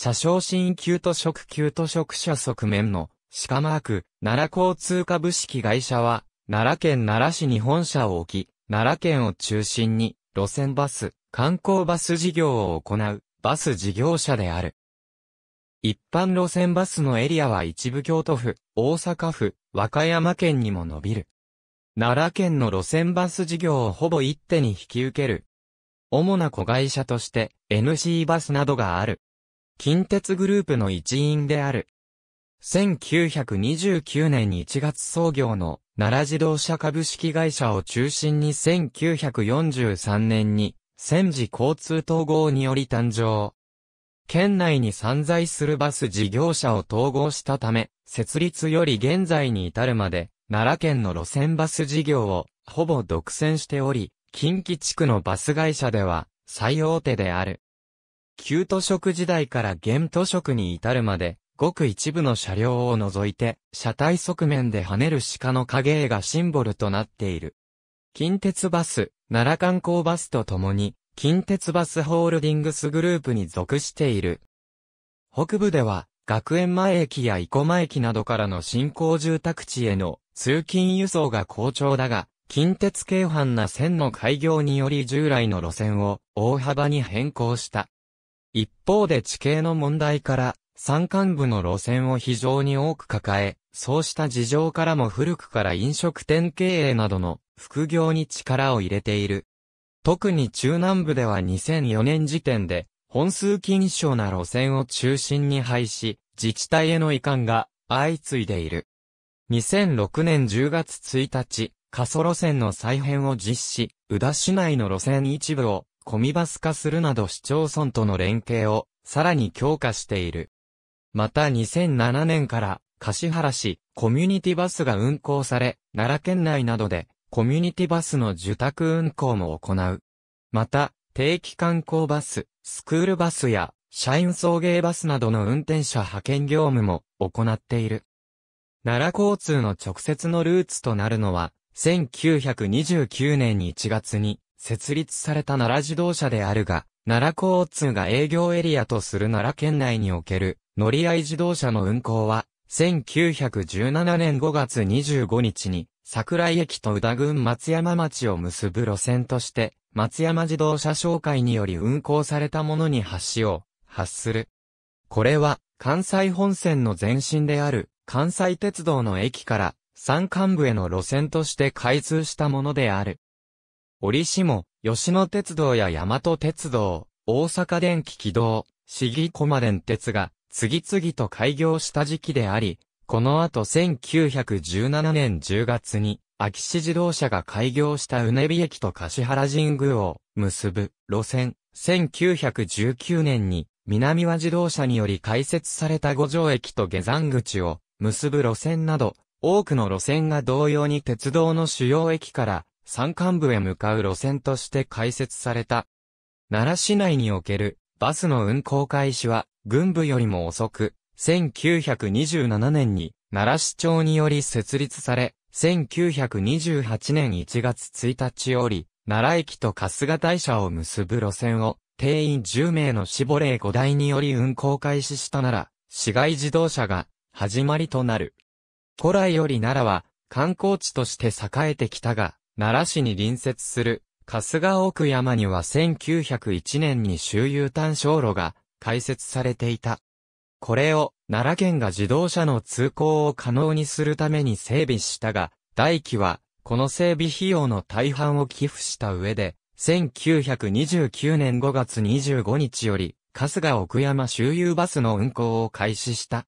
車掌新旧と職旧と職者側面の、鹿マーク、奈良交通株式会社は、奈良県奈良市に本社を置き、奈良県を中心に、路線バス、観光バス事業を行う、バス事業者である。一般路線バスのエリアは一部京都府、大阪府、和歌山県にも伸びる。奈良県の路線バス事業をほぼ一手に引き受ける。主な子会社として NC バスなどがある。近鉄グループの一員である。1929年1月創業の奈良自動車株式会社を中心に1943年に戦時交通統合により誕生。県内に散在するバス事業者を統合したため、設立より現在に至るまで、奈良県の路線バス事業をほぼ独占しており、近畿地区のバス会社では最大手である。旧都職時代から現都職に至るまで、ごく一部の車両を除いて、車体側面で跳ねる鹿の影絵がシンボルとなっている。近鉄バス、奈良観光バスとともに、近鉄バスホールディングスグループに属している。北部では、学園前駅や生駒駅などからの新興住宅地への通勤輸送が好調だが、近鉄京阪な線の開業により従来の路線を大幅に変更した。一方で地形の問題から、山間部の路線を非常に多く抱え、そうした事情からも古くから飲食店経営などの副業に力を入れている。特に中南部では2004年時点で、本数禁賞な路線を中心に廃止、自治体への遺憾が相次いでいる。2006年10月1日、過疎路線の再編を実施、宇田市内の路線一部をコミバス化するなど市町村との連携をさらに強化している。また2007年から橿原市コミュニティバスが運行され、奈良県内などでコミュニティバスの受託運行も行う。また、定期観光バス、スクールバスや社員送迎バスなどの運転者派遣業務も行っている。奈良交通の直接のルーツとなるのは、1929年1月に設立された奈良自動車であるが、奈良交通が営業エリアとする奈良県内における乗り合い自動車の運行は、1917年5月25日に、桜井駅と宇田郡松山町を結ぶ路線として、松山自動車商会により運行されたものに橋を発する。これは、関西本線の前身である、関西鉄道の駅から、山間部への路線として開通したものである。折しも、吉野鉄道や大和鉄道、大阪電気軌道、市議駒電鉄が、次々と開業した時期であり、この後1917年10月に、秋市自動車が開業したうねび駅と柏原神宮を結ぶ路線、1919年に南和自動車により開設された五条駅と下山口を結ぶ路線など、多くの路線が同様に鉄道の主要駅から山間部へ向かう路線として開設された。奈良市内におけるバスの運行開始は、軍部よりも遅く、1927年に奈良市長により設立され、1928年1月1日より、奈良駅と春日大社を結ぶ路線を、定員10名の絞れ5台により運行開始したなら、市街自動車が始まりとなる。古来より奈良は観光地として栄えてきたが、奈良市に隣接する、春日奥山には1901年に周遊単小路が開設されていた。これを奈良県が自動車の通行を可能にするために整備したが、大輝はこの整備費用の大半を寄付した上で、1929年5月25日より、春日奥山周遊バスの運行を開始した。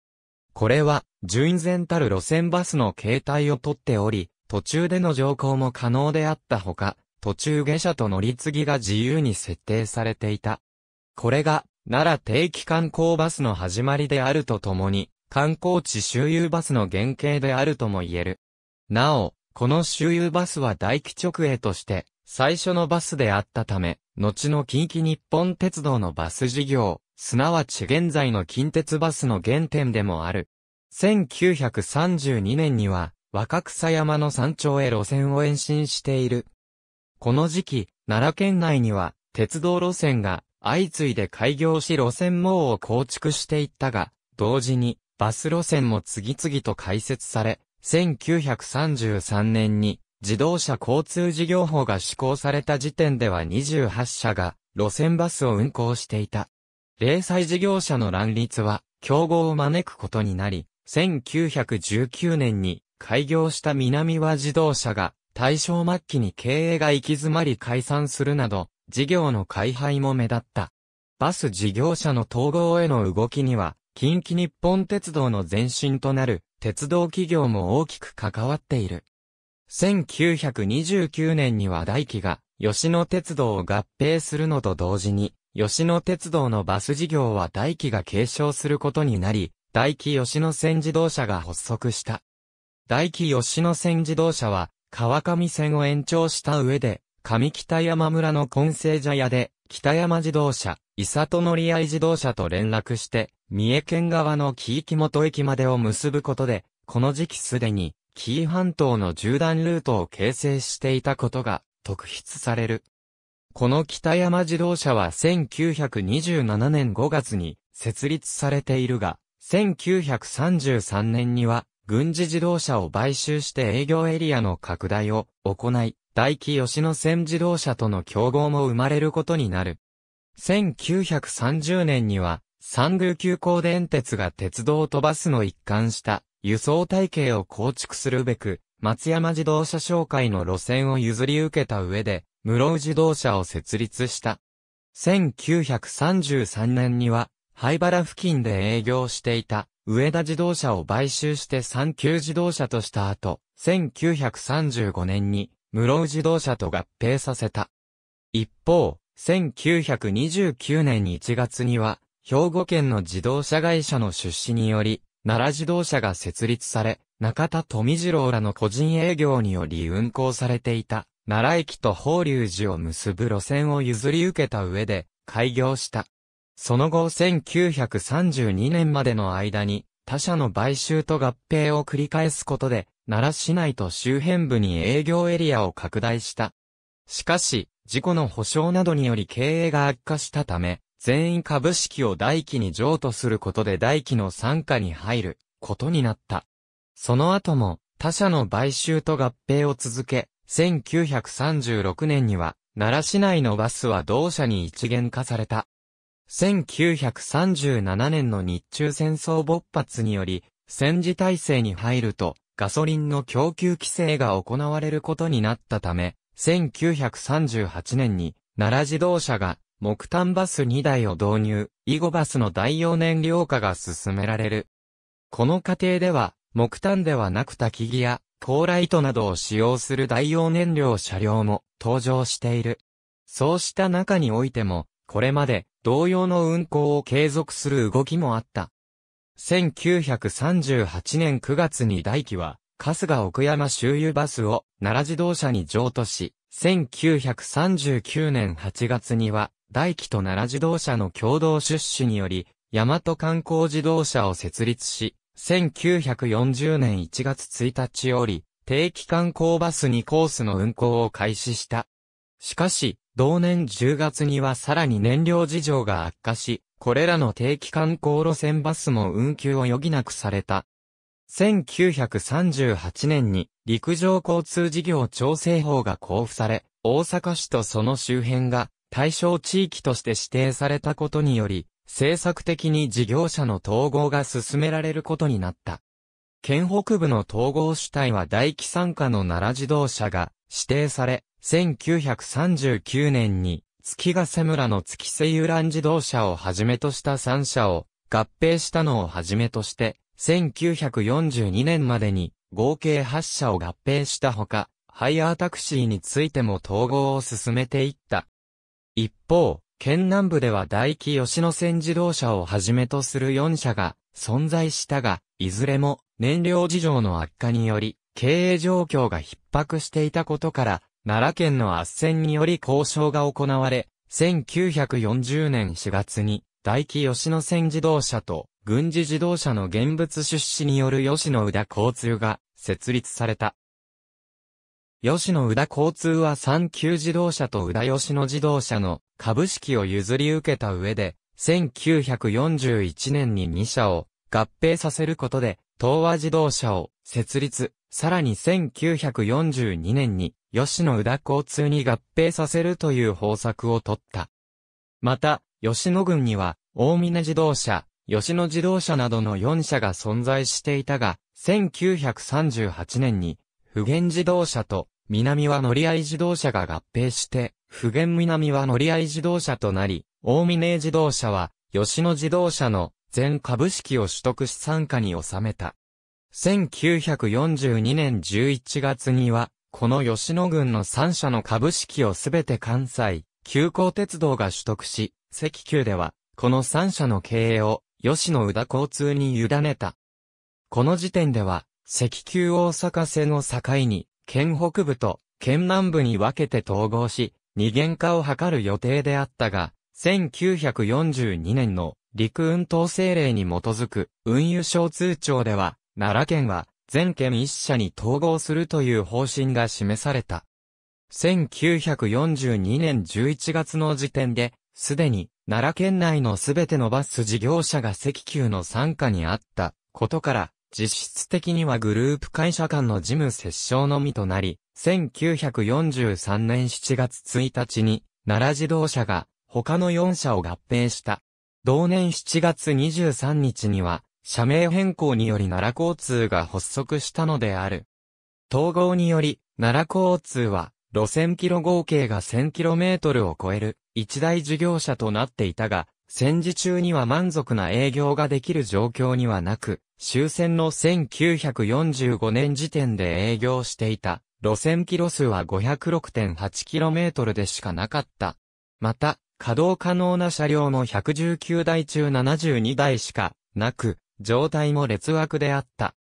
これは、純然たる路線バスの形態をとっており、途中での乗降も可能であったほか、途中下車と乗り継ぎが自由に設定されていた。これが、奈良定期観光バスの始まりであるとともに、観光地周遊バスの原型であるとも言える。なお、この周遊バスは大気直営として、最初のバスであったため、後の近畿日本鉄道のバス事業、すなわち現在の近鉄バスの原点でもある。1932年には、若草山の山頂へ路線を延伸している。この時期、奈良県内には、鉄道路線が相次いで開業し路線網を構築していったが、同時にバス路線も次々と開設され、1933年に自動車交通事業法が施行された時点では28社が路線バスを運行していた。零細事業者の乱立は競合を招くことになり、1919年に開業した南は自動車が、大正末期に経営が行き詰まり解散するなど、事業の開廃も目立った。バス事業者の統合への動きには、近畿日本鉄道の前身となる鉄道企業も大きく関わっている。1929年には大輝が吉野鉄道を合併するのと同時に、吉野鉄道のバス事業は大輝が継承することになり、大輝吉野線自動車が発足した。大木吉野線自動車は、川上線を延長した上で、上北山村の根性茶屋で、北山自動車、伊佐都乗合自動車と連絡して、三重県側の紀伊木本駅までを結ぶことで、この時期すでに、紀伊半島の縦断ルートを形成していたことが、特筆される。この北山自動車は1927年5月に設立されているが、1933年には軍事自動車を買収して営業エリアの拡大を行い、大気吉野線自動車との競合も生まれることになる。1930年には、三宮急行電鉄が鉄道とバスの一貫した輸送体系を構築するべく、松山自動車商会の路線を譲り受けた上で、室生自動車を設立した。1933年には、灰原付近で営業していた上田自動車を買収して三級自動車とした後、1935年に、室生自動車と合併させた。一方、1929年1月には、兵庫県の自動車会社の出資により、奈良自動車が設立され、中田富次郎らの個人営業により運行されていた、奈良駅と法隆寺を結ぶ路線を譲り受けた上で、開業した。その後1932年までの間に、他社の買収と合併を繰り返すことで、奈良市内と周辺部に営業エリアを拡大した。しかし、事故の保証などにより経営が悪化したため、全員株式を大輝に譲渡することで大輝の参加に入ることになった。その後も他社の買収と合併を続け、1936年には奈良市内のバスは同社に一元化された。1937年の日中戦争勃発により、戦時体制に入ると、ガソリンの供給規制が行われることになったため、1938年に、奈良自動車が、木炭バス2台を導入、イゴバスの代用燃料化が進められる。この過程では、木炭ではなく焚き木や、高ライトなどを使用する代用燃料車両も登場している。そうした中においても、これまで同様の運行を継続する動きもあった。1938年9月に大輝は、春日奥山周遊バスを奈良自動車に譲渡し、1939年8月には、大輝と奈良自動車の共同出資により、大和観光自動車を設立し、1940年1月1日より、定期観光バス2コースの運行を開始した。しかし、同年10月にはさらに燃料事情が悪化し、これらの定期観光路線バスも運休を余儀なくされた。1938年に陸上交通事業調整法が交付され、大阪市とその周辺が対象地域として指定されたことにより、政策的に事業者の統合が進められることになった。県北部の統合主体は大規参加の奈良自動車が指定され、1939年に、月ヶ瀬村の月瀬遊覧自動車をはじめとした3社を合併したのをはじめとして、1942年までに合計8社を合併したほか、ハイアータクシーについても統合を進めていった。一方、県南部では大気吉野線自動車をはじめとする4社が存在したが、いずれも燃料事情の悪化により、経営状況が逼迫していたことから、奈良県の圧戦により交渉が行われ、1940年4月に、大木吉野線自動車と軍事自動車の現物出資による吉野宇田交通が設立された。吉野宇田交通は三級自動車と宇田吉野自動車の株式を譲り受けた上で、1941年に2社を合併させることで、東和自動車を設立、さらに1942年に吉野宇田交通に合併させるという方策を取った。また、吉野郡には、大峰自動車、吉野自動車などの4社が存在していたが、1938年に、普賢自動車と、南は乗り合い自動車が合併して、普賢南は乗り合い自動車となり、大峰自動車は、吉野自動車の全株式を取得し参加に収めた。1942年11月には、この吉野郡の3社の株式をすべて関西、急行鉄道が取得し、関球では、この3社の経営を、吉野宇田交通に委ねた。この時点では、関球大阪線を境に、県北部と県南部に分けて統合し、二元化を図る予定であったが、1942年の陸運統制令に基づく運輸省通庁では、奈良県は全県一社に統合するという方針が示された。1942年11月の時点で、すでに奈良県内のすべてのバス事業者が石球の参加にあったことから、実質的にはグループ会社間の事務折衝のみとなり、1943年7月1日に奈良自動車が他の4社を合併した。同年7月23日には社名変更により奈良交通が発足したのである。統合により、奈良交通は、路線キロ合計が 1000km を超える、一大事業者となっていたが、戦時中には満足な営業ができる状況にはなく、終戦の1945年時点で営業していた、路線キロ数は 506.8km でしかなかった。また、稼働可能な車両の119台中72台しか、なく、状態も劣悪であった。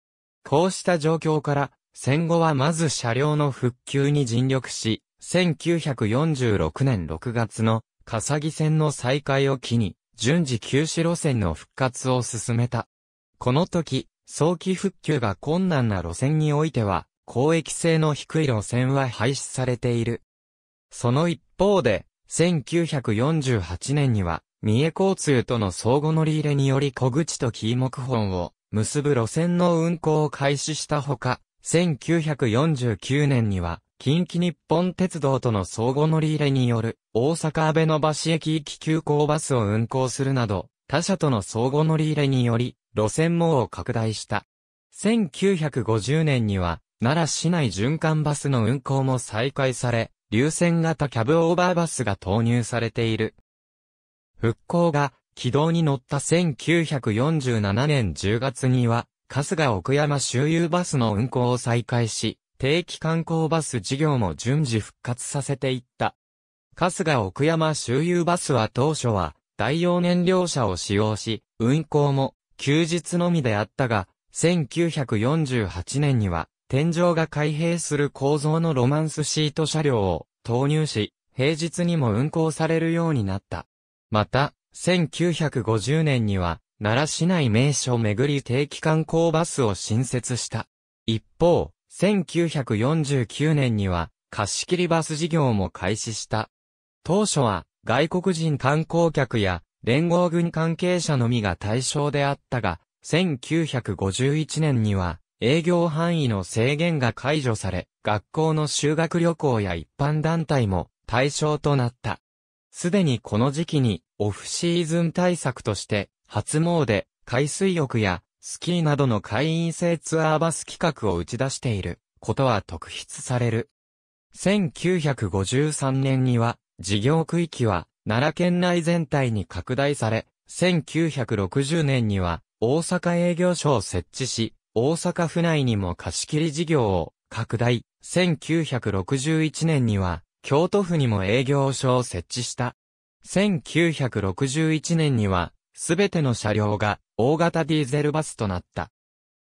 こうした状況から、戦後はまず車両の復旧に尽力し、1946年6月の笠木線の再開を機に、順次休止路線の復活を進めた。この時、早期復旧が困難な路線においては、公益性の低い路線は廃止されている。その一方で、1948年には、三重交通との相互乗り入れにより小口とキー木本を結ぶ路線の運行を開始したほか、1949年には、近畿日本鉄道との相互乗り入れによる、大阪安倍の橋駅行き急行バスを運行するなど、他社との相互乗り入れにより、路線網を拡大した。1950年には、奈良市内循環バスの運行も再開され、流線型キャブオーバーバスが投入されている。復興が軌道に乗った1947年10月には、春日奥山周遊バスの運行を再開し、定期観光バス事業も順次復活させていった。春日奥山周遊バスは当初は、代用燃料車を使用し、運行も休日のみであったが、1948年には、天井が開閉する構造のロマンスシート車両を投入し、平日にも運行されるようになった。また、1950年には、奈良市内名所巡り定期観光バスを新設した。一方、1949年には、貸切バス事業も開始した。当初は、外国人観光客や、連合軍関係者のみが対象であったが、1951年には、営業範囲の制限が解除され、学校の修学旅行や一般団体も対象となった。すでにこの時期にオフシーズン対策として、初詣、海水浴やスキーなどの会員制ツアーバス企画を打ち出していることは特筆される。1953年には事業区域は奈良県内全体に拡大され、1960年には大阪営業所を設置し、大阪府内にも貸し切り事業を拡大。1961年には京都府にも営業所を設置した。1961年には、すべての車両が大型ディーゼルバスとなった。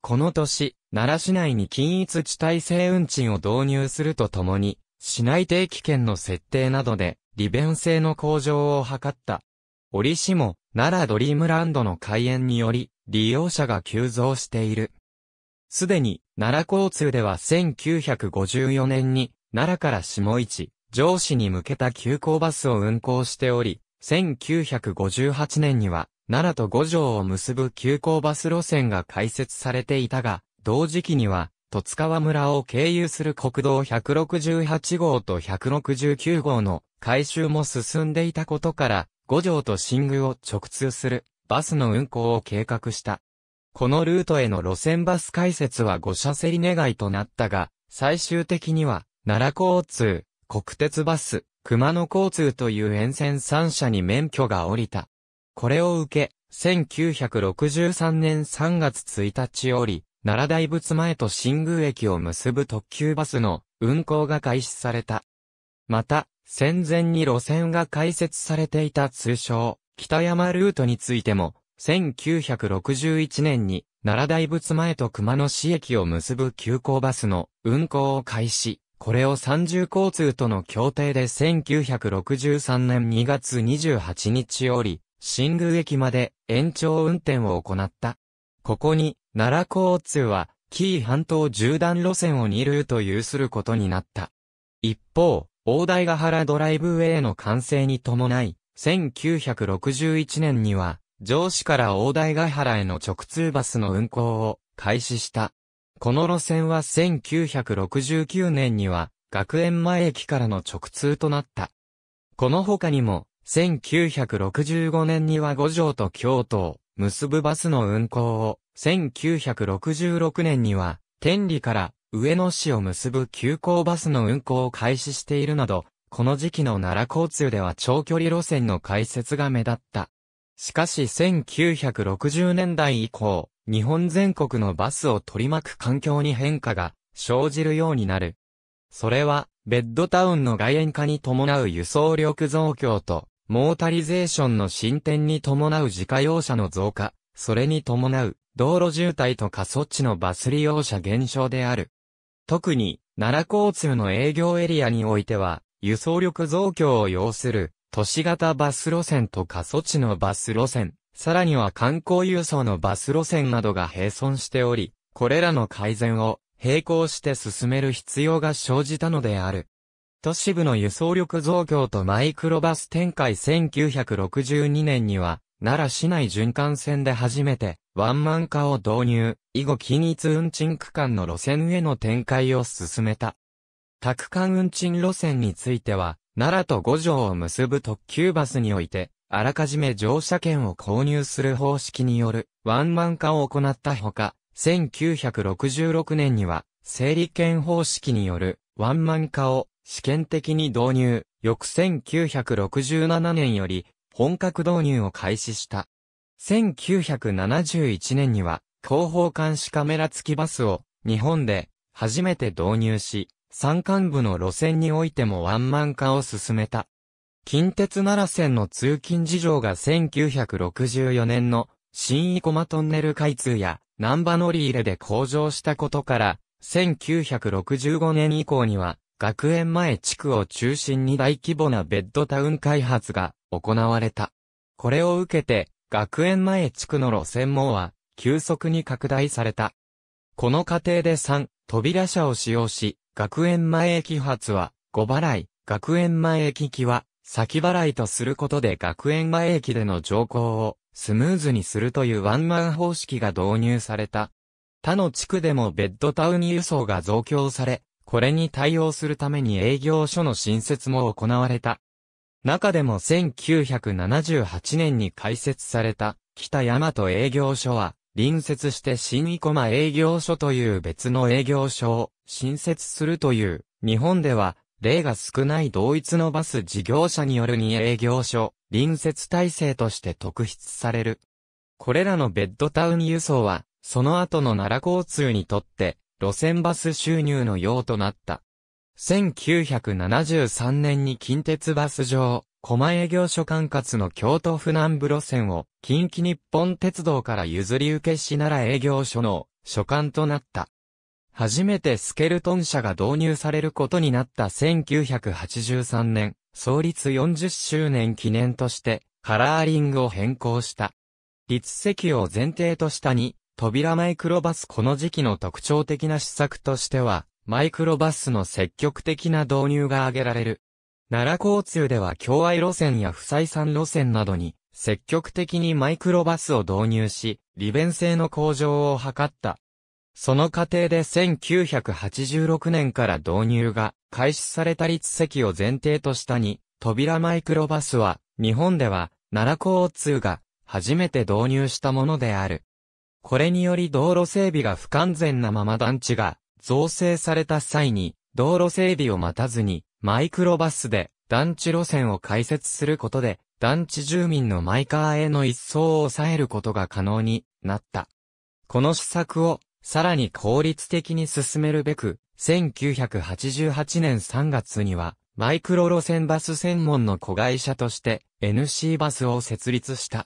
この年、奈良市内に均一地帯性運賃を導入するとともに、市内定期券の設定などで、利便性の向上を図った。折しも、奈良ドリームランドの開園により、利用者が急増している。すでに、奈良交通では1954年に、奈良から下市、上司に向けた急行バスを運行しており、1958年には、奈良と五条を結ぶ急行バス路線が開設されていたが、同時期には、十津川村を経由する国道168号と169号の改修も進んでいたことから、五条と新宮を直通するバスの運行を計画した。このルートへの路線バス開設は5車り願いとなったが、最終的には、奈良交通、国鉄バス、熊野交通という沿線3社に免許が降りた。これを受け、1963年3月1日より、奈良大仏前と新宮駅を結ぶ特急バスの運行が開始された。また、戦前に路線が開設されていた通称、北山ルートについても、1961年に奈良大仏前と熊野市駅を結ぶ急行バスの運行を開始。これを三重交通との協定で1963年2月28日より、新宮駅まで延長運転を行った。ここに、奈良交通は、紀伊半島縦断路線を2ルート有することになった。一方、大台ヶ原ドライブウェイの完成に伴い、1961年には、上司から大台ヶ原への直通バスの運行を開始した。この路線は1969年には学園前駅からの直通となった。この他にも、1965年には五条と京都を結ぶバスの運行を、1966年には、天理から上野市を結ぶ急行バスの運行を開始しているなど、この時期の奈良交通では長距離路線の開設が目立った。しかし1960年代以降、日本全国のバスを取り巻く環境に変化が生じるようになる。それは、ベッドタウンの外縁化に伴う輸送力増強と、モータリゼーションの進展に伴う自家用車の増加、それに伴う道路渋滞と過疎地のバス利用者減少である。特に、奈良交通の営業エリアにおいては、輸送力増強を要する、都市型バス路線と過疎地のバス路線、さらには観光輸送のバス路線などが並存しており、これらの改善を並行して進める必要が生じたのである。都市部の輸送力増強とマイクロバス展開1962年には、奈良市内循環線で初めて、ワンマン化を導入、以後均一運賃区間の路線への展開を進めた。宅間運賃路線については、奈良と五条を結ぶ特急バスにおいて、あらかじめ乗車券を購入する方式によるワンマン化を行ったほか、1966年には、整理券方式によるワンマン化を試験的に導入、翌1967年より本格導入を開始した。1971年には、広報監視カメラ付きバスを日本で初めて導入し、山間部の路線においてもワンマン化を進めた。近鉄奈良線の通勤事情が1964年の新井駒トンネル開通や南波乗り入れで向上したことから、1965年以降には学園前地区を中心に大規模なベッドタウン開発が行われた。これを受けて学園前地区の路線網は急速に拡大された。この過程で3、扉車を使用し、学園前駅発は5払い、学園前駅際、先払いとすることで学園前駅での乗降をスムーズにするというワンマン方式が導入された。他の地区でもベッドタウン輸送が増強され、これに対応するために営業所の新設も行われた。中でも1978年に開設された北大和営業所は、隣接して新生駒営業所という別の営業所を新設するという、日本では例が少ない同一のバス事業者による2営業所、隣接体制として特筆される。これらのベッドタウン輸送は、その後の奈良交通にとって、路線バス収入の用となった。1973年に近鉄バス場、狛営業所管轄の京都府南部路線を近畿日本鉄道から譲り受けしなら営業所の所管となった。初めてスケルトン車が導入されることになった1983年、創立40周年記念として、カラーリングを変更した。立石を前提としたに、扉マイクロバスこの時期の特徴的な施策としては、マイクロバスの積極的な導入が挙げられる。奈良交通では共愛路線や不採算路線などに、積極的にマイクロバスを導入し、利便性の向上を図った。その過程で1986年から導入が開始された立席を前提としたに、扉マイクロバスは、日本では、奈良交通が初めて導入したものである。これにより道路整備が不完全なまま団地が造成された際に、道路整備を待たずに、マイクロバスで団地路線を開設することで、団地住民のマイカーへの一層を抑えることが可能になった。この施策をさらに効率的に進めるべく、1988年3月には、マイクロ路線バス専門の子会社として NC バスを設立した。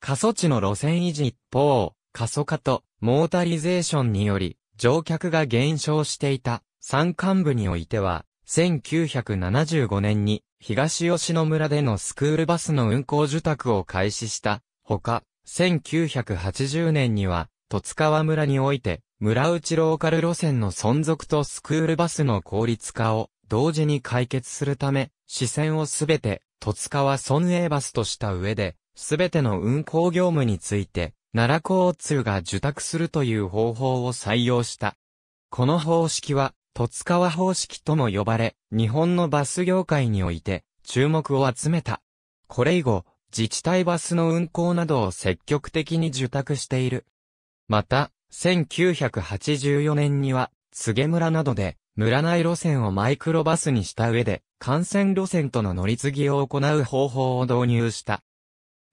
過疎地の路線維持一方、過疎化とモータリゼーションにより乗客が減少していた山間部においては、1975年に東吉野村でのスクールバスの運行受託を開始したほか、1980年には十津川村において、村内ローカル路線の存続とスクールバスの効率化を同時に解決するため、視線をすべて十津川村営バスとした上で、すべての運行業務について、奈良交通が受託するという方法を採用した。この方式は、十津川方式とも呼ばれ、日本のバス業界において、注目を集めた。これ以後、自治体バスの運行などを積極的に受託しているまた、1984年には、杉村などで、村内路線をマイクロバスにした上で、幹線路線との乗り継ぎを行う方法を導入した。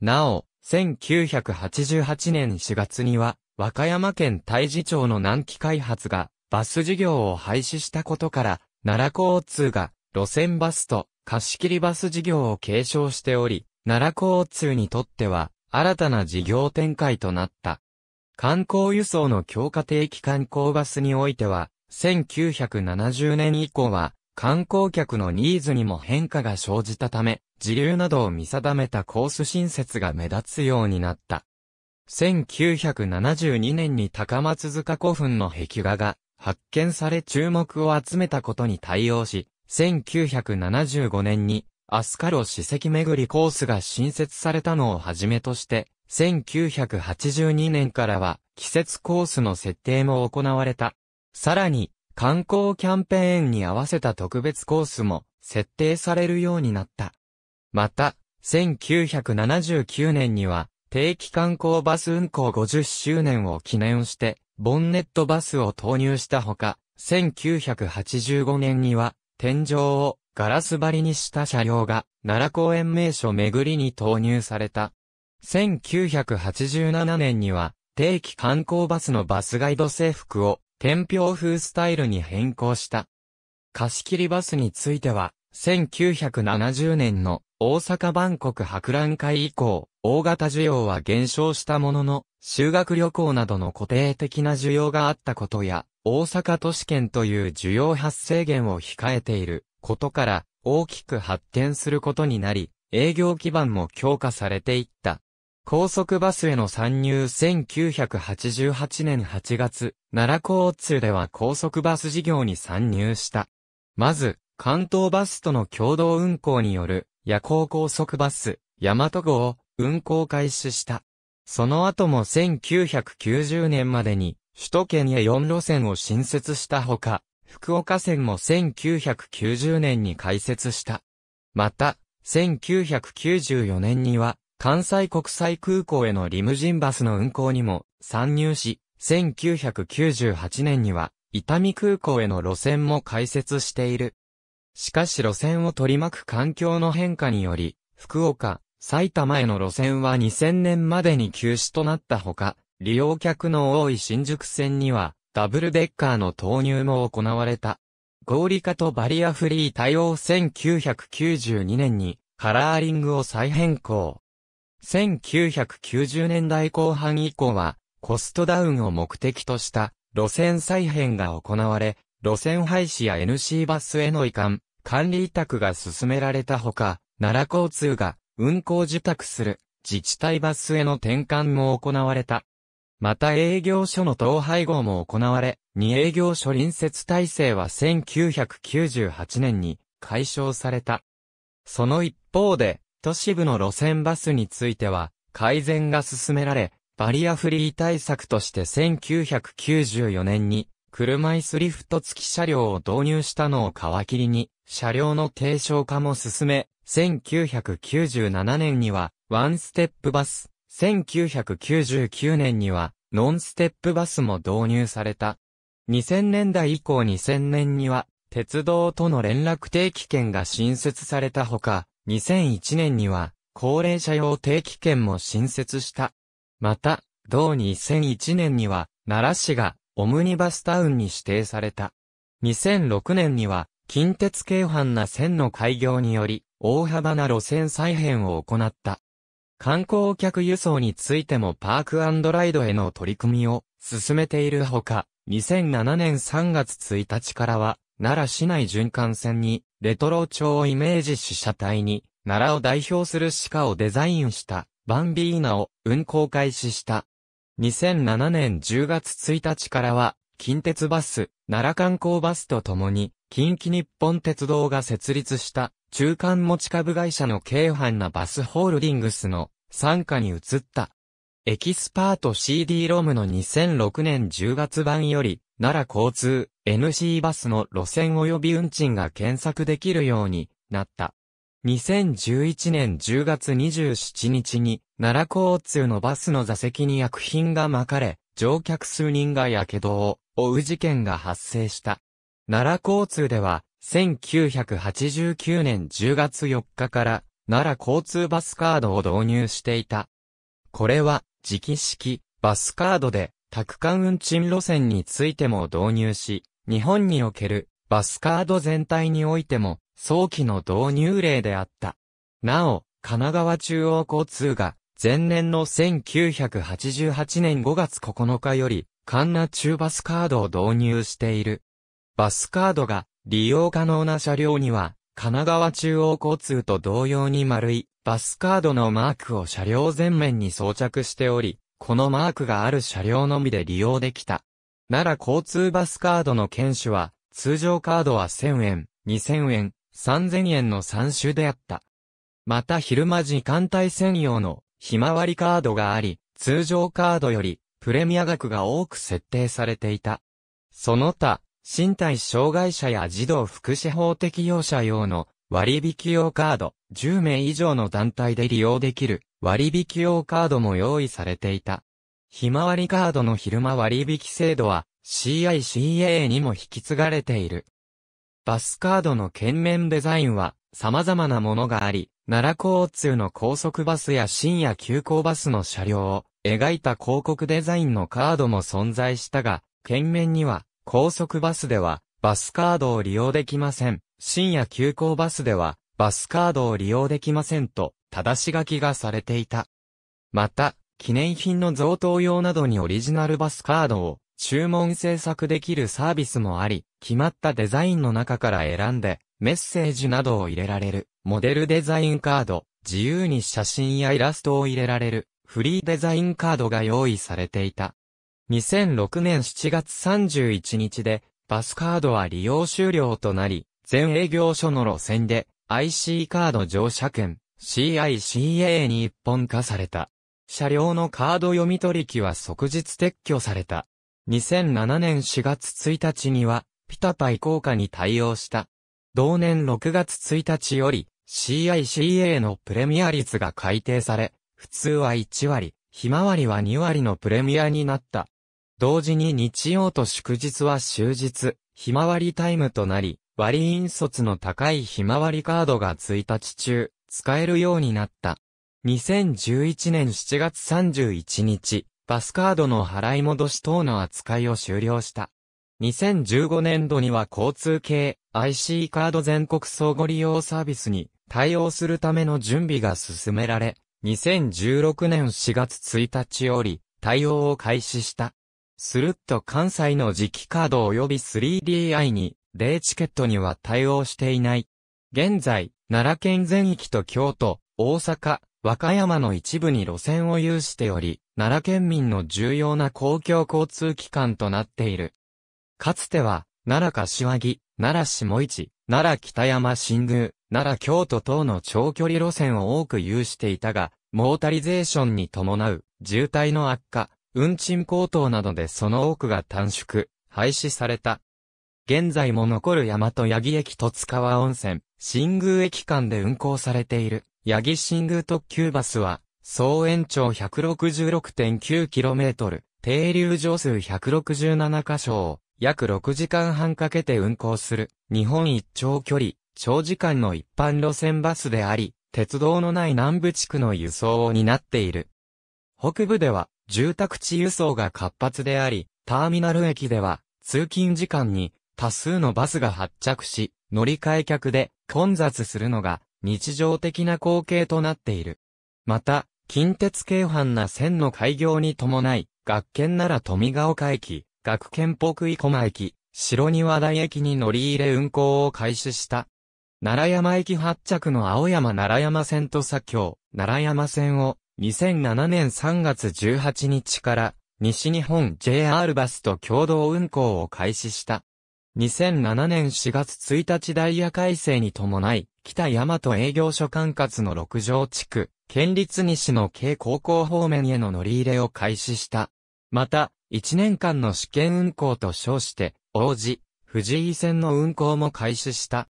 なお、1988年4月には、和歌山県大治町の南紀開発が、バス事業を廃止したことから、奈良交通が、路線バスと貸切バス事業を継承しており、奈良交通にとっては、新たな事業展開となった。観光輸送の強化定期観光バスにおいては、1970年以降は、観光客のニーズにも変化が生じたため、時流などを見定めたコース新設が目立つようになった。1972年に高松塚古墳の壁画が発見され注目を集めたことに対応し、1975年にアスカロ史跡巡りコースが新設されたのをはじめとして、1982年からは季節コースの設定も行われた。さらに、観光キャンペーンに合わせた特別コースも設定されるようになった。また、1979年には定期観光バス運行50周年を記念して、ボンネットバスを投入したほか、1985年には天井をガラス張りにした車両が奈良公園名所巡りに投入された。1987年には、定期観光バスのバスガイド制服を、天平風スタイルに変更した。貸切バスについては、1970年の大阪万国博覧会以降、大型需要は減少したものの、修学旅行などの固定的な需要があったことや、大阪都市圏という需要発生源を控えていることから、大きく発展することになり、営業基盤も強化されていった。高速バスへの参入1988年8月、奈良交通では高速バス事業に参入した。まず、関東バスとの共同運行による夜行高速バス、大和号を運行開始した。その後も1990年までに首都圏へ4路線を新設したほか、福岡線も1990年に開設した。また、1994年には関西国際空港へのリムジンバスの運行にも参入し、1998年には、伊丹空港への路線も開設している。しかし路線を取り巻く環境の変化により、福岡、埼玉への路線は2000年までに休止となったほか、利用客の多い新宿線には、ダブルデッカーの投入も行われた。合理化とバリアフリー対応1992年に、カラーリングを再変更。1990年代後半以降は、コストダウンを目的とした路線再編が行われ、路線廃止や NC バスへの移管、管理委託が進められたほか、奈良交通が運行受託する自治体バスへの転換も行われた。また営業所の統廃合も行われ、2営業所隣接体制は1998年に解消された。その一方で、都市部の路線バスについては、改善が進められ、バリアフリー対策として1994年に、車椅子リフト付き車両を導入したのを皮切りに、車両の低床化も進め、1997年には、ワンステップバス、1999年には、ノンステップバスも導入された。2000年代以降2000年には、鉄道との連絡定期券が新設されたほか、2001年には、高齢者用定期券も新設した。また、同2001年には、奈良市がオムニバスタウンに指定された。2006年には、近鉄京阪な線の開業により、大幅な路線再編を行った。観光客輸送についてもパークライドへの取り組みを進めているほか、2007年3月1日からは、奈良市内循環線にレトロ調をイメージし車体に、奈良を代表する鹿をデザインした、バンビーナを運行開始した。2007年10月1日からは、近鉄バス、奈良観光バスとともに、近畿日本鉄道が設立した、中間持ち株会社の軽犯なバスホールディングスの傘下に移った。エキスパート CD ロムの2006年10月版より、奈良交通 NC バスの路線及び運賃が検索できるようになった。2011年10月27日に、奈良交通のバスの座席に薬品が巻かれ、乗客数人が火傷を負う事件が発生した。奈良交通では、1989年10月4日から奈良交通バスカードを導入していた。これは、気式、バスカードで、宅間運賃路線についても導入し、日本におけるバスカード全体においても早期の導入例であった。なお、神奈川中央交通が前年の1988年5月9日より神奈中バスカードを導入している。バスカードが利用可能な車両には神奈川中央交通と同様に丸いバスカードのマークを車両前面に装着しており、このマークがある車両のみで利用できた。奈良交通バスカードの券種は、通常カードは1000円、2000円、3000円の3種であった。また昼間時間帯専用のひまわりカードがあり、通常カードよりプレミア額が多く設定されていた。その他、身体障害者や児童福祉法適用者用の割引用カード、10名以上の団体で利用できる割引用カードも用意されていた。ひまわりカードの昼間割引制度は CICA にも引き継がれている。バスカードの懸面デザインは様々なものがあり、奈良交通の高速バスや深夜急行バスの車両を描いた広告デザインのカードも存在したが、県面には高速バスではバスカードを利用できません。深夜急行バスではバスカードを利用できませんと、正し書きがされていた。また、記念品の贈答用などにオリジナルバスカードを注文制作できるサービスもあり、決まったデザインの中から選んで、メッセージなどを入れられる、モデルデザインカード、自由に写真やイラストを入れられる、フリーデザインカードが用意されていた。2006年7月31日で、バスカードは利用終了となり、全営業所の路線で、IC カード乗車券、CICA に一本化された。車両のカード読み取り機は即日撤去された。2007年4月1日には、ピタパイ効果に対応した。同年6月1日より、CICA のプレミア率が改定され、普通は1割、ひまわりは2割のプレミアになった。同時に日曜と祝日は終日、ひまわりタイムとなり、割引率の高いひまわりカードが1日中、使えるようになった。2011年7月31日、バスカードの払い戻し等の扱いを終了した。2015年度には交通系 IC カード全国相互利用サービスに対応するための準備が進められ、2016年4月1日より対応を開始した。するっと関西の磁気カード及び 3DI に、デイチケットには対応していない。現在、奈良県全域と京都、大阪、和歌山の一部に路線を有しており、奈良県民の重要な公共交通機関となっている。かつては、奈良柏木、奈良下市、奈良北山新宮、奈良京都等の長距離路線を多く有していたが、モータリゼーションに伴う、渋滞の悪化、運賃高騰などでその多くが短縮、廃止された。現在も残る大和八木駅と津川温泉、新宮駅間で運行されている。八木新宮特急バスは、総延長 166.9km、停留場数167箇所を、約6時間半かけて運行する、日本一長距離、長時間の一般路線バスであり、鉄道のない南部地区の輸送を担っている。北部では、住宅地輸送が活発であり、ターミナル駅では、通勤時間に多数のバスが発着し、乗り換え客で混雑するのが日常的な光景となっている。また、近鉄京阪な線の開業に伴い、学研なら富ヶ丘駅、学研北生駒駅、白庭台駅に乗り入れ運行を開始した。奈良山駅発着の青山奈良山線と左京、奈良山線を2007年3月18日から西日本 JR バスと共同運行を開始した。2007年4月1日ダイヤ改正に伴い、北大和営業所管轄の六条地区、県立西の京高校方面への乗り入れを開始した。また、1年間の試験運行と称して、王子、藤井線の運行も開始した。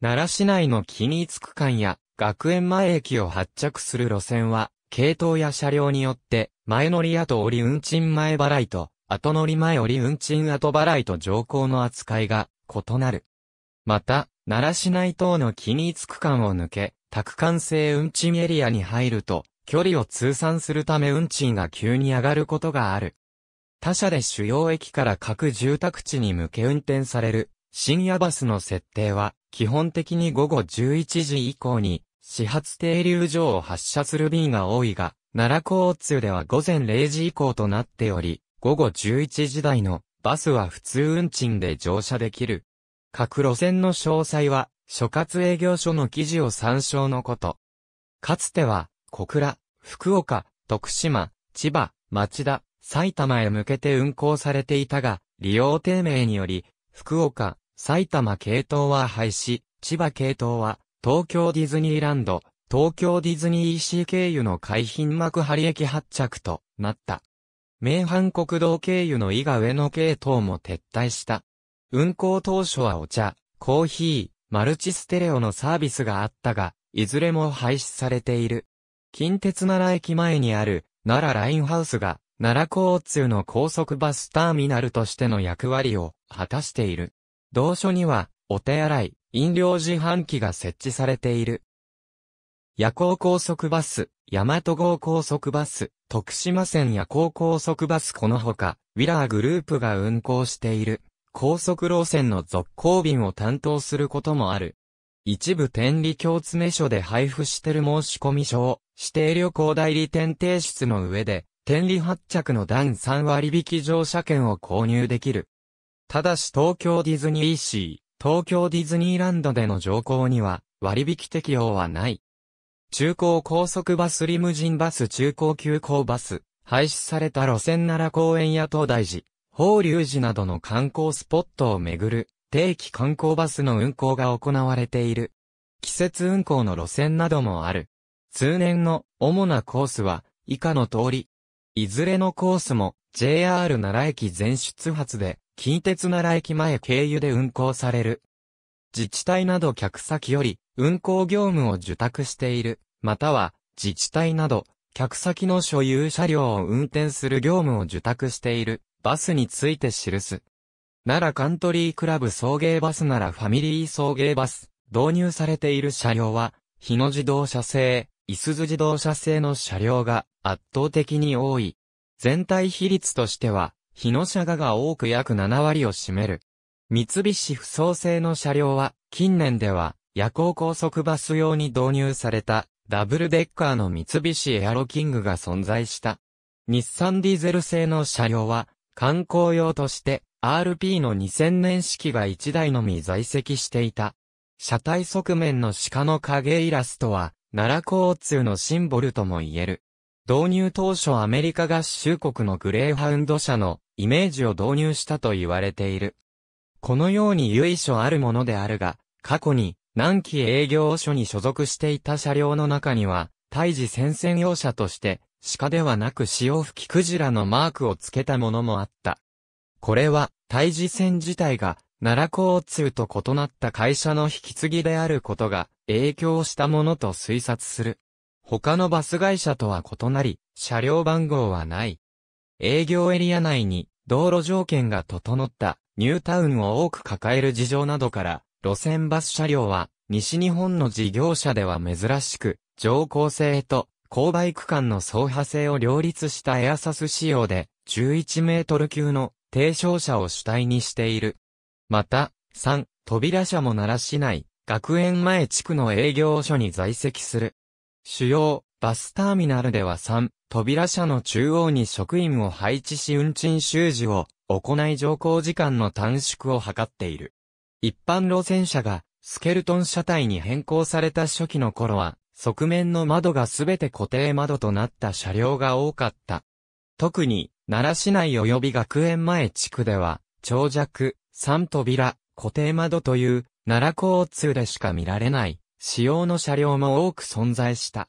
奈良市内の均一区間や学園前駅を発着する路線は、系統や車両によって、前乗り後折り運賃前払いと、後乗り前折り運賃後払いと乗降の扱いが異なる。また、奈良市内等の均一区間を抜け、宅間制運賃エリアに入ると、距離を通算するため運賃が急に上がることがある。他社で主要駅から各住宅地に向け運転される深夜バスの設定は基本的に午後11時以降に始発停留所を発車する便が多いが、奈良交通では午前0時以降となっており、午後11時台のバスは普通運賃で乗車できる。各路線の詳細は、所轄営業所の記事を参照のこと。かつては、小倉、福岡、徳島、千葉、町田、埼玉へ向けて運行されていたが、利用低迷により、福岡、埼玉系統は廃止、千葉系統は、東京ディズニーランド、東京ディズニー EC 経由の海浜幕張駅発着となった。名阪国道経由の伊賀上野系統も撤退した。運行当初はお茶、コーヒー、マルチステレオのサービスがあったが、いずれも廃止されている。近鉄奈良駅前にある、奈良ラインハウスが、奈良交通の高速バスターミナルとしての役割を果たしている。同所には、お手洗い、飲料自販機が設置されている。夜行高速バス、大和号高速バス、徳島線夜行高速バスこのほか、ウィラーグループが運行している。高速路線の続行便を担当することもある。一部天理教詰所で配布してる申し込み書を指定旅行代理店提出の上で、天理発着の段3割引乗車券を購入できる。ただし東京ディズニーシー、東京ディズニーランドでの乗降には割引適用はない。中高高速バスリムジンバス中高急行バス、廃止された路線奈良公園や東大寺、法隆寺などの観光スポットをめぐる定期観光バスの運行が行われている。季節運行の路線などもある。通年の主なコースは以下の通り。いずれのコースも JR 奈良駅全出発で近鉄奈良駅前経由で運行される。自治体など客先より運行業務を受託している、または自治体など客先の所有車両を運転する業務を受託しているバスについて記す。奈良カントリークラブ送迎バスならファミリー送迎バス、導入されている車両は、日野自動車製、いすず自動車製の車両が圧倒的に多い。全体比率としては、日野車がが多く約7割を占める。三菱不創製の車両は、近年では、夜行高速バス用に導入された、ダブルデッカーの三菱エアロキングが存在した。日産ディーゼル製の車両は、観光用として RP の2000年式が1台のみ在籍していた。車体側面の鹿の影イラストは、奈良交通のシンボルとも言える。導入当初アメリカ合衆国のグレーハウンド車のイメージを導入したと言われている。このように由緒あるものであるが、過去に南紀営業所に所属していた車両の中には、胎児戦線用車として鹿ではなく潮吹きクジラのマークをつけたものもあった。これは、対峙船自体が、奈良交通と異なった会社の引き継ぎであることが影響したものと推察する。他のバス会社とは異なり、車両番号はない。営業エリア内に道路条件が整ったニュータウンを多く抱える事情などから、路線バス車両は西日本の事業者では珍しく、乗降性と勾配区間の走破性を両立したエアサス仕様で、11メートル級の低床車を主体にしている。また、3、扉車も鳴らしない、学園前地区の営業所に在籍する。主要、バスターミナルでは3、扉車の中央に職員を配置し運賃収支を行い乗降時間の短縮を図っている。一般路線車が、スケルトン車体に変更された初期の頃は、側面の窓がすべて固定窓となった車両が多かった。特に、奈良市内及び学園前地区では、長尺、三扉、固定窓という、奈良交通でしか見られない、仕様の車両も多く存在した。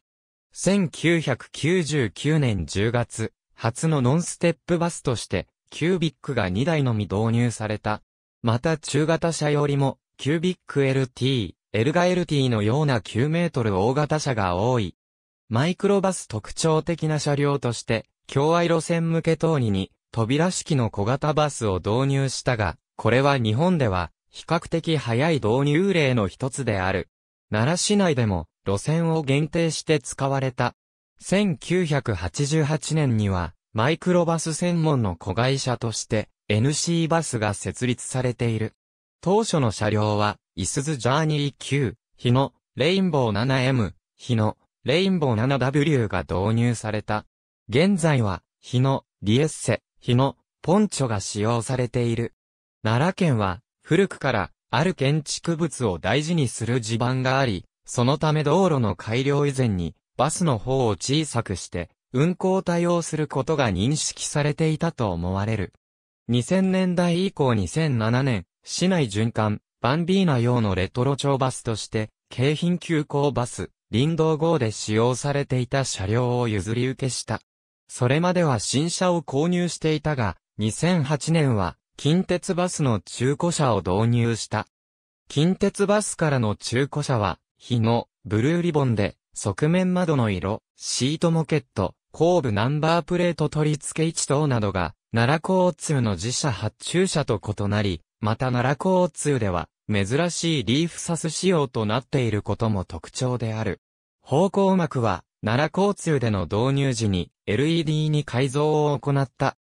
1999年10月、初のノンステップバスとして、キュービックが2台のみ導入された。また中型車よりも、キュービック LT、エルガエルティのような9メートル大型車が多い。マイクロバス特徴的な車両として、共愛路線向け等にに、扉式の小型バスを導入したが、これは日本では、比較的早い導入例の一つである。奈良市内でも、路線を限定して使われた。1988年には、マイクロバス専門の子会社として、NC バスが設立されている。当初の車両は、イスズジャーニー Q、日のレインボー 7M、日のレインボー 7W が導入された。現在は、日のリエッセ、日のポンチョが使用されている。奈良県は、古くから、ある建築物を大事にする地盤があり、そのため道路の改良以前に、バスの方を小さくして、運行対応することが認識されていたと思われる。2000年代以降2007年、市内循環、バンビーナ用のレトロ超バスとして、京浜急行バス、林道号で使用されていた車両を譲り受けした。それまでは新車を購入していたが、2008年は近鉄バスの中古車を導入した。近鉄バスからの中古車は、日野、ブルーリボンで、側面窓の色、シートモケット、後部ナンバープレート取り付け位置等などが、奈良交通の自社発注車と異なり、また奈良交通では、珍しいリーフサス仕様となっていることも特徴である。方向幕は、奈良交通での導入時に LED に改造を行った。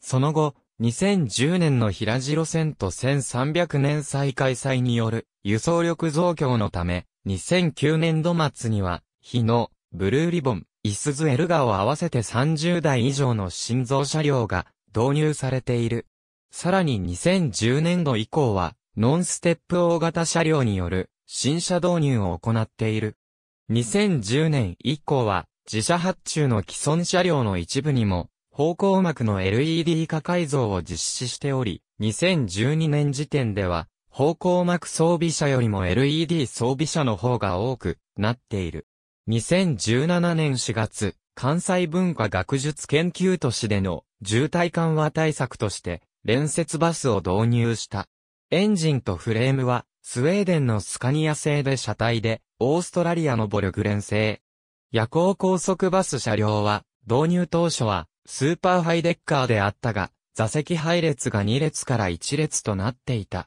その後、2010年の平路路線と1300年再開催による輸送力増強のため、2009年度末には、日野、ブルーリボン、イスズエルガを合わせて30台以上の新造車両が導入されている。さらに2010年度以降は、ノンステップ大型車両による新車導入を行っている。2010年以降は、自社発注の既存車両の一部にも、方向膜の LED 化改造を実施しており、2012年時点では、方向膜装備車よりも LED 装備車の方が多くなっている。2017年4月、関西文化学術研究都市での渋滞緩和対策として、連接バスを導入した。エンジンとフレームは、スウェーデンのスカニア製で車体で、オーストラリアのボルグレン製。夜行高速バス車両は、導入当初は、スーパーハイデッカーであったが、座席配列が2列から1列となっていた。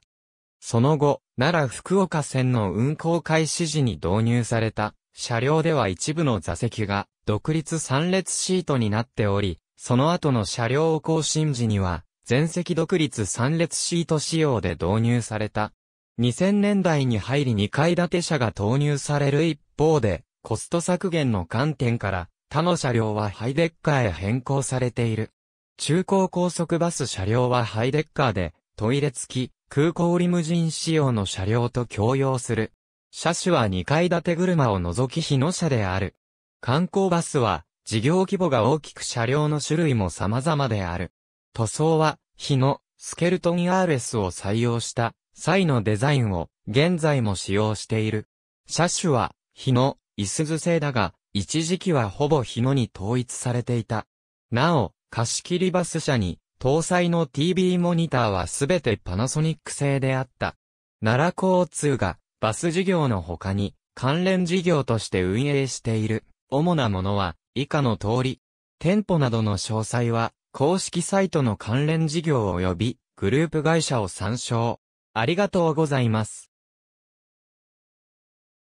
その後、奈良福岡線の運行開始時に導入された、車両では一部の座席が、独立3列シートになっており、その後の車両更新時には、全席独立3列シート仕様で導入された。2000年代に入り2階建て車が投入される一方で、コスト削減の観点から、他の車両はハイデッカーへ変更されている。中高高速バス車両はハイデッカーで、トイレ付き、空港リムジン仕様の車両と共用する。車種は2階建て車を除き日の車である。観光バスは、事業規模が大きく車両の種類も様々である。塗装は、日の、スケルトン RS を採用した際のデザインを現在も使用している。車種は日のイスズ製だが、一時期はほぼ日のに統一されていた。なお、貸し切りバス車に搭載の TV モニターはすべてパナソニック製であった。奈良交通がバス事業の他に関連事業として運営している主なものは以下の通り。店舗などの詳細は公式サイトの関連事業及びグループ会社を参照。ありがとうございます。